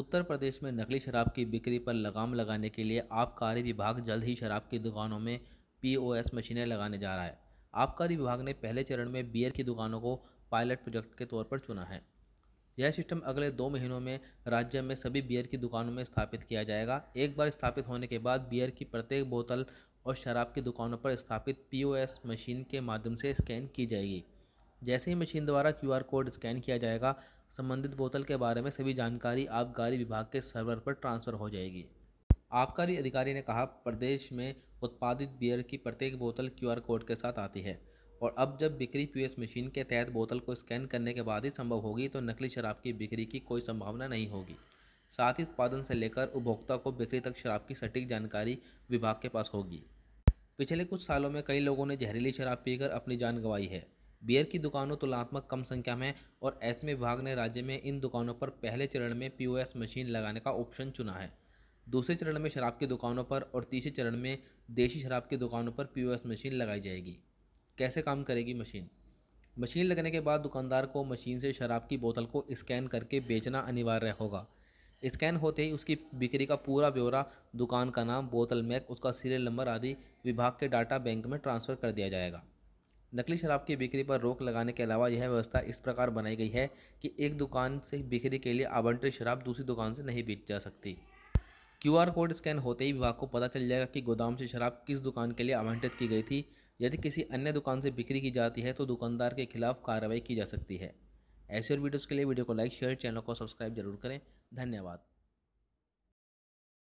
उत्तर प्रदेश में नकली शराब की बिक्री पर लगाम लगाने के लिए आबकारी विभाग जल्द ही शराब की दुकानों में पीओएस मशीनें लगाने जा रहा है आबकारी विभाग ने पहले चरण में बियर की दुकानों को पायलट प्रोजेक्ट के तौर पर चुना है यह सिस्टम अगले दो महीनों में राज्य में सभी बियर की दुकानों में स्थापित किया जाएगा एक बार स्थापित होने के बाद बियर की प्रत्येक बोतल और शराब की दुकानों पर स्थापित पीओएस मशीन के माध्यम से स्कैन की जाएगी जैसे ही मशीन द्वारा क्यू कोड स्कैन किया जाएगा संबंधित बोतल के बारे में सभी जानकारी आबकारी विभाग के सर्वर पर ट्रांसफ़र हो जाएगी आबकारी अधिकारी ने कहा प्रदेश में उत्पादित बियर की प्रत्येक बोतल क्यूआर कोड के साथ आती है और अब जब बिक्री पीएस मशीन के तहत बोतल को स्कैन करने के बाद ही संभव होगी तो नकली शराब की बिक्री की कोई संभावना नहीं होगी साथ ही उत्पादन से लेकर उपभोक्ता को बिक्री तक शराब की सटीक जानकारी विभाग के पास होगी पिछले कुछ सालों में कई लोगों ने जहरीली शराब पीकर अपनी जान गंवाई है बियर की दुकानों तुलनात्मक कम संख्या में और ऐसे में विभाग ने राज्य में इन दुकानों पर पहले चरण में पीओएस मशीन लगाने का ऑप्शन चुना है दूसरे चरण में शराब की दुकानों पर और तीसरे चरण में देशी शराब की दुकानों पर पीओएस मशीन लगाई जाएगी कैसे काम करेगी मशीन मशीन लगने के बाद दुकानदार को मशीन से शराब की बोतल को स्कैन करके बेचना अनिवार्य होगा स्कैन होते ही उसकी बिक्री का पूरा ब्यौरा दुकान का नाम बोतल मैक उसका सीरियल नंबर आदि विभाग के डाटा बैंक में ट्रांसफ़र कर दिया जाएगा नकली शराब की बिक्री पर रोक लगाने के अलावा यह व्यवस्था इस प्रकार बनाई गई है कि एक दुकान से बिक्री के लिए आवंटित शराब दूसरी दुकान से नहीं बेच जा सकती क्यूआर कोड स्कैन होते ही विभाग को पता चल जाएगा कि गोदाम से शराब किस दुकान के लिए आवंटित की गई थी यदि किसी अन्य दुकान से बिक्री की जाती है तो दुकानदार के खिलाफ कार्रवाई की जा सकती है ऐसे और वीडियोज़ के लिए वीडियो को लाइक शेयर चैनल को सब्सक्राइब जरूर करें धन्यवाद